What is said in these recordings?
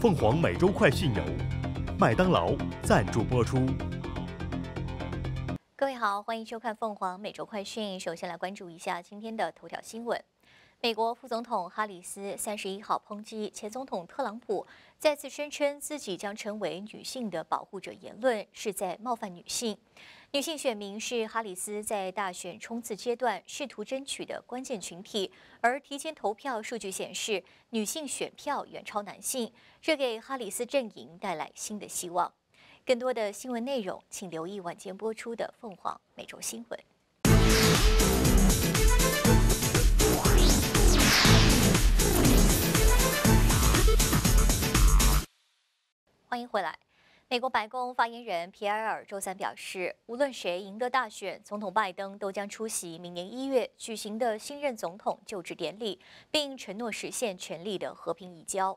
凤凰每周快讯有，麦当劳赞助播出。各位好，欢迎收看凤凰每周快讯。首先来关注一下今天的头条新闻：美国副总统哈里斯三十一号抨击前总统特朗普再次声称自己将成为女性的保护者，言论是在冒犯女性。女性选民是哈里斯在大选冲刺阶段试图争取的关键群体，而提前投票数据显示，女性选票远超男性，这给哈里斯阵营带来新的希望。更多的新闻内容，请留意晚间播出的《凤凰美洲新闻》。欢迎回来。美国白宫发言人皮埃尔周三表示，无论谁赢得大选，总统拜登都将出席明年一月举行的新任总统就职典礼，并承诺实现权力的和平移交。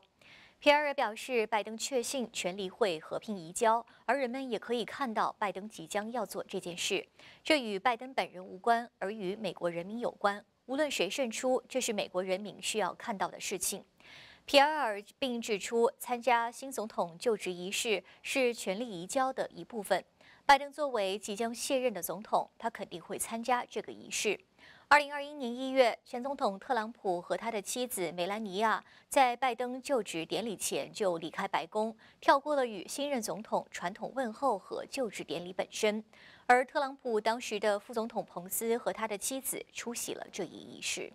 皮埃尔表示，拜登确信权力会和平移交，而人们也可以看到拜登即将要做这件事。这与拜登本人无关，而与美国人民有关。无论谁胜出，这是美国人民需要看到的事情。皮埃尔并指出，参加新总统就职仪式是权力移交的一部分。拜登作为即将卸任的总统，他肯定会参加这个仪式。二零二一年一月，前总统特朗普和他的妻子梅兰妮亚在拜登就职典礼前就离开白宫，跳过了与新任总统传统问候和就职典礼本身。而特朗普当时的副总统彭斯和他的妻子出席了这一仪式。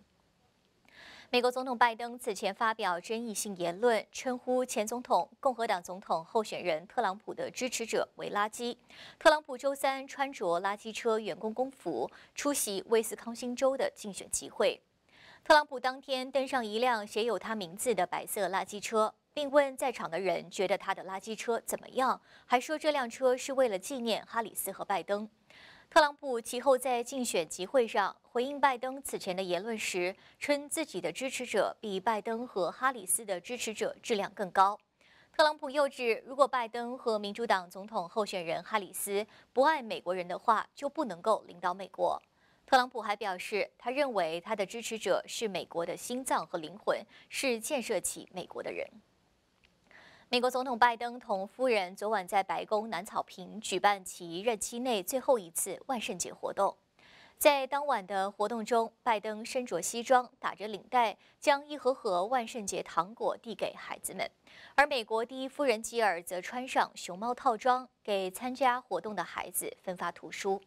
美国总统拜登此前发表争议性言论，称呼前总统、共和党总统候选人特朗普的支持者为“垃圾”。特朗普周三穿着垃圾车员工工服出席威斯康星州的竞选集会。特朗普当天登上一辆写有他名字的白色垃圾车，并问在场的人觉得他的垃圾车怎么样，还说这辆车是为了纪念哈里斯和拜登。特朗普其后在竞选集会上回应拜登此前的言论时，称自己的支持者比拜登和哈里斯的支持者质量更高。特朗普又指，如果拜登和民主党总统候选人哈里斯不爱美国人的话，就不能够领导美国。特朗普还表示，他认为他的支持者是美国的心脏和灵魂，是建设起美国的人。美国总统拜登同夫人昨晚在白宫南草坪举办其任期内最后一次万圣节活动。在当晚的活动中，拜登身着西装、打着领带，将一盒盒万圣节糖果递给孩子们；而美国第一夫人吉尔则穿上熊猫套装，给参加活动的孩子分发图书。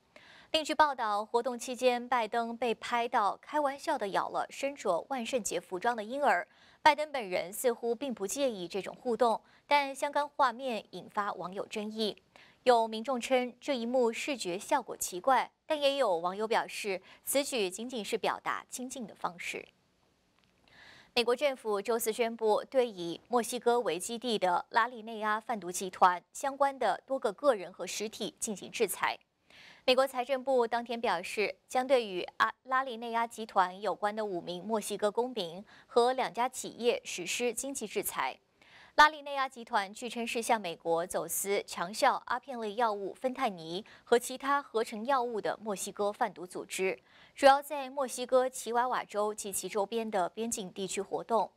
另据报道，活动期间，拜登被拍到开玩笑地咬了身着万圣节服装的婴儿。拜登本人似乎并不介意这种互动，但相关画面引发网友争议。有民众称这一幕视觉效果奇怪，但也有网友表示此举仅仅是表达亲近的方式。美国政府周四宣布，对以墨西哥为基地的拉利内亚贩毒集团相关的多个个人和实体进行制裁。美国财政部当天表示，将对与阿拉里内亚集团有关的五名墨西哥公民和两家企业实施经济制裁。拉里内亚集团据称是向美国走私强效阿片类药物芬太尼和其他合成药物的墨西哥贩毒组织，主要在墨西哥奇瓦瓦州及其周边的边境地区活动。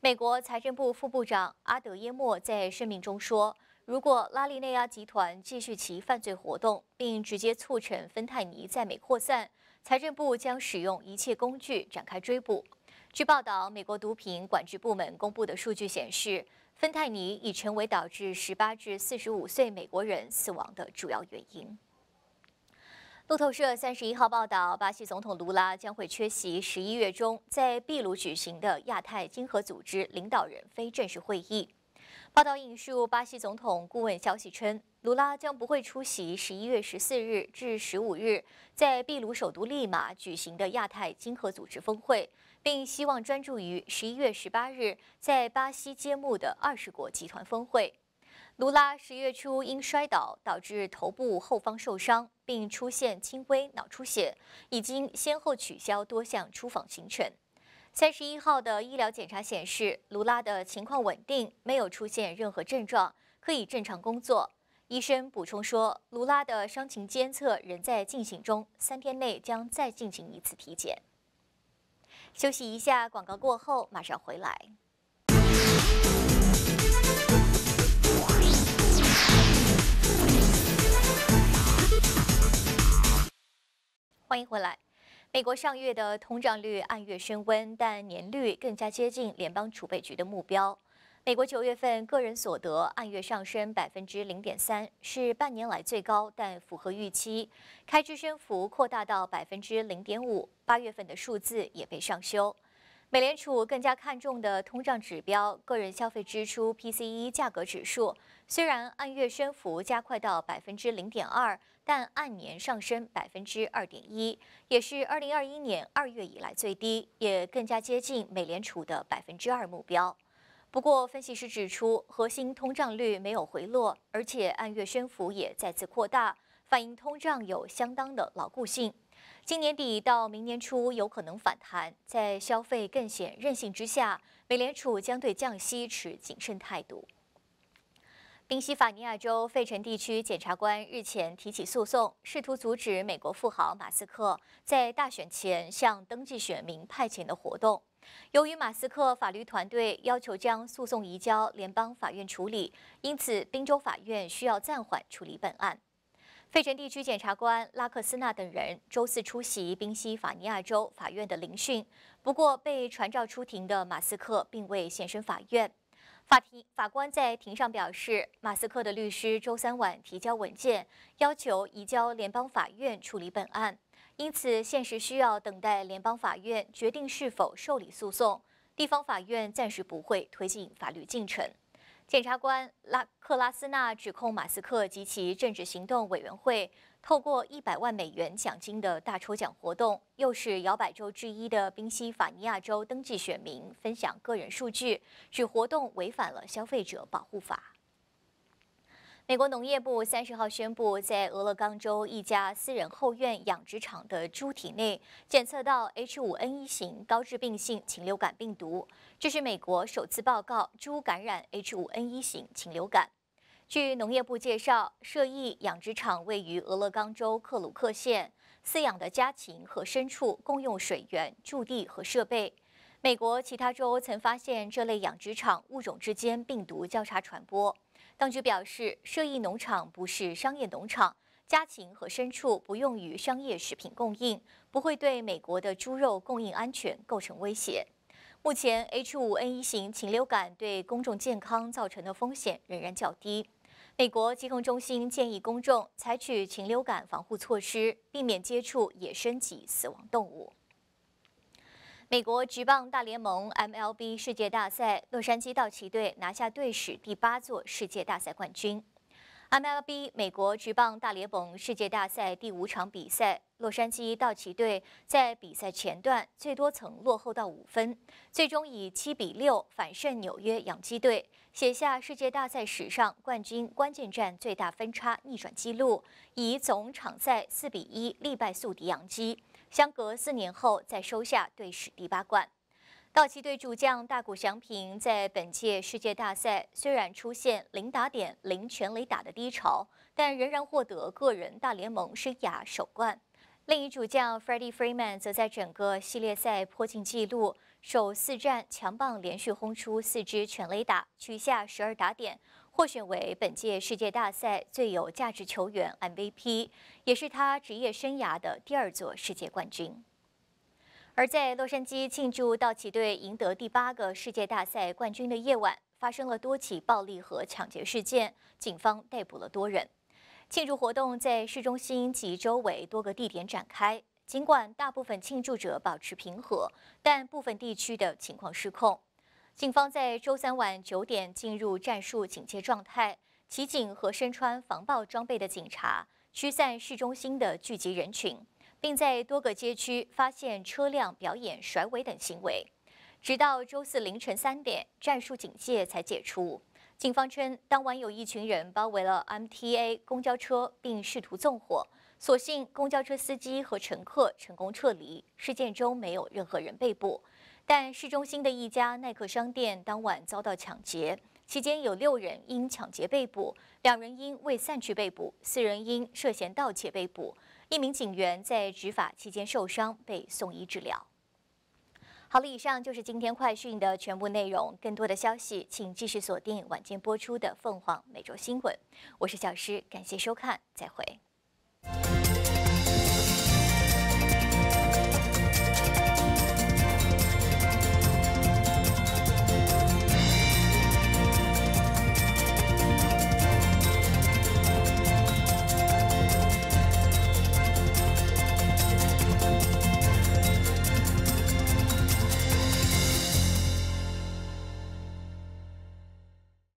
美国财政部副部长阿德耶莫在声明中说。如果拉利内亚集团继续其犯罪活动，并直接促成芬太尼在美扩散，财政部将使用一切工具展开追捕。据报道，美国毒品管制部门公布的数据显示，芬太尼已成为导致18至45岁美国人死亡的主要原因。路透社31号报道，巴西总统卢拉将会缺席11月中在秘鲁举行的亚太经合组织领导人非正式会议。报道引述巴西总统顾问消息称，卢拉将不会出席十一月十四日至十五日在秘鲁首都利马举行的亚太经合组织峰会，并希望专注于十一月十八日在巴西揭幕的二十国集团峰会。卢拉十月初因摔倒导致头部后方受伤，并出现轻微脑出血，已经先后取消多项出访行程。三十一号的医疗检查显示，卢拉的情况稳定，没有出现任何症状，可以正常工作。医生补充说，卢拉的伤情监测仍在进行中，三天内将再进行一次体检。休息一下，广告过后马上回来。欢迎回来。美国上月的通胀率按月升温，但年率更加接近联邦储备局的目标。美国九月份个人所得按月上升百分之零点三，是半年来最高，但符合预期。开支升幅扩大到百分之零点五，八月份的数字也被上修。美联储更加看重的通胀指标——个人消费支出 （PCE） 价格指数，虽然按月升幅加快到百分之零点二，但按年上升百分之二点一，也是二零二一年二月以来最低，也更加接近美联储的百分之二目标。不过，分析师指出，核心通胀率没有回落，而且按月升幅也再次扩大，反映通胀有相当的牢固性。今年底到明年初有可能反弹，在消费更显任性之下，美联储将对降息持谨慎态度。宾夕法尼亚州费城地区检察官日前提起诉讼，试图阻止美国富豪马斯克在大选前向登记选民派遣的活动。由于马斯克法律团队要求将诉讼移交联邦法院处理，因此宾州法院需要暂缓处理本案。费城地区检察官拉克斯纳等人周四出席宾夕法尼亚州法院的聆讯，不过被传召出庭的马斯克并未现身法院。法庭法官在庭上表示，马斯克的律师周三晚提交文件，要求移交联邦法院处理本案，因此现实需要等待联邦法院决定是否受理诉讼，地方法院暂时不会推进法律进程。检察官拉克拉斯纳指控马斯克及其政治行动委员会，透过一百万美元奖金的大抽奖活动，又是摇摆州之一的宾夕法尼亚州登记选民分享个人数据，指活动违反了消费者保护法。美国农业部三十号宣布，在俄勒冈州一家私人后院养殖场的猪体内检测到 H5N1 型高致病性禽流感病毒，这是美国首次报告猪感染 H5N1 型禽流感。据农业部介绍，涉疫养殖场位于俄勒冈州克鲁克县，饲养的家禽和牲畜共用水源、驻地和设备。美国其他州曾发现这类养殖场物种之间病毒交叉传播。当局表示，涉疫农场不是商业农场，家禽和牲畜不用于商业食品供应，不会对美国的猪肉供应安全构成威胁。目前，H5N1 型禽流感对公众健康造成的风险仍然较低。美国疾控中心建议公众采取禽流感防护措施，避免接触野生及死亡动物。美国职棒大联盟 （MLB） 世界大赛，洛杉矶道奇队拿下队史第八座世界大赛冠军。MLB 美国职棒大联盟世界大赛第五场比赛，洛杉矶道奇队在比赛前段最多曾落后到五分，最终以七比六反胜纽约洋基队，写下世界大赛史上冠军关键战最大分差逆转纪录，以总场赛四比一力败宿敌洋基。相隔四年后再收下队史第八冠，道奇队主将大谷翔平在本届世界大赛虽然出现零打点、零全垒打的低潮，但仍然获得个人大联盟生涯首冠。另一主将 Freddie Freeman 则在整个系列赛破近纪录，首四战强棒连续轰出四支全垒打，取下十二打点。获选为本届世界大赛最有价值球员 MVP，也是他职业生涯的第二座世界冠军。而在洛杉矶庆祝道奇队赢得第八个世界大赛冠军的夜晚，发生了多起暴力和抢劫事件，警方逮捕了多人。庆祝活动在市中心及周围多个地点展开，尽管大部分庆祝者保持平和，但部分地区的情况失控。警方在周三晚九点进入战术警戒状态，骑警和身穿防爆装备的警察驱散市中心的聚集人群，并在多个街区发现车辆表演甩尾等行为。直到周四凌晨三点，战术警戒才解除。警方称，当晚有一群人包围了 MTA 公交车，并试图纵火，所幸公交车司机和乘客成功撤离，事件中没有任何人被捕。但市中心的一家耐克商店当晚遭到抢劫，期间有六人因抢劫被捕，两人因未散去被捕，四人因涉嫌盗窃被捕，一名警员在执法期间受伤，被送医治疗。好了，以上就是今天快讯的全部内容，更多的消息请继续锁定晚间播出的《凤凰每周新闻》，我是小诗，感谢收看，再会。